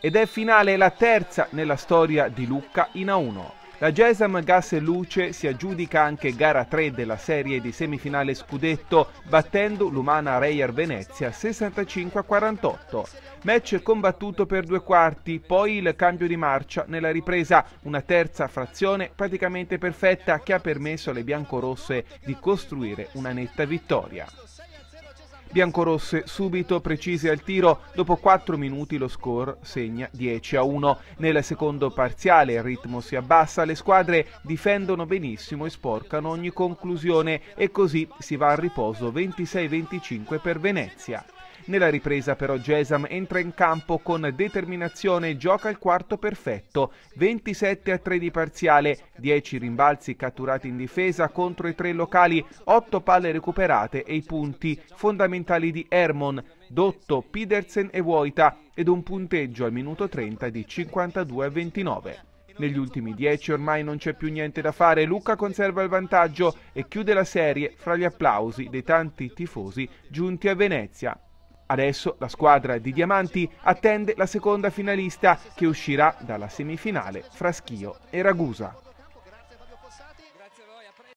Ed è finale la terza nella storia di Lucca in A1. La Gesam Gas e Luce si aggiudica anche gara 3 della serie di semifinale scudetto battendo l'Umana Reyer Venezia 65-48. Match combattuto per due quarti, poi il cambio di marcia nella ripresa, una terza frazione praticamente perfetta che ha permesso alle biancorosse di costruire una netta vittoria biancorosse subito precise al tiro, dopo 4 minuti lo score segna 10 a 1. Nel secondo parziale il ritmo si abbassa, le squadre difendono benissimo e sporcano ogni conclusione e così si va al riposo 26-25 per Venezia. Nella ripresa però Gesam entra in campo con determinazione e gioca il quarto perfetto, 27 a 3 di parziale, 10 rimbalzi catturati in difesa contro i tre locali, 8 palle recuperate e i punti fondamentali di Hermon, Dotto, Pidersen e Vuoita ed un punteggio al minuto 30 di 52 a 29. Negli ultimi 10 ormai non c'è più niente da fare, Luca conserva il vantaggio e chiude la serie fra gli applausi dei tanti tifosi giunti a Venezia. Adesso la squadra di Diamanti attende la seconda finalista che uscirà dalla semifinale fra Schio e Ragusa.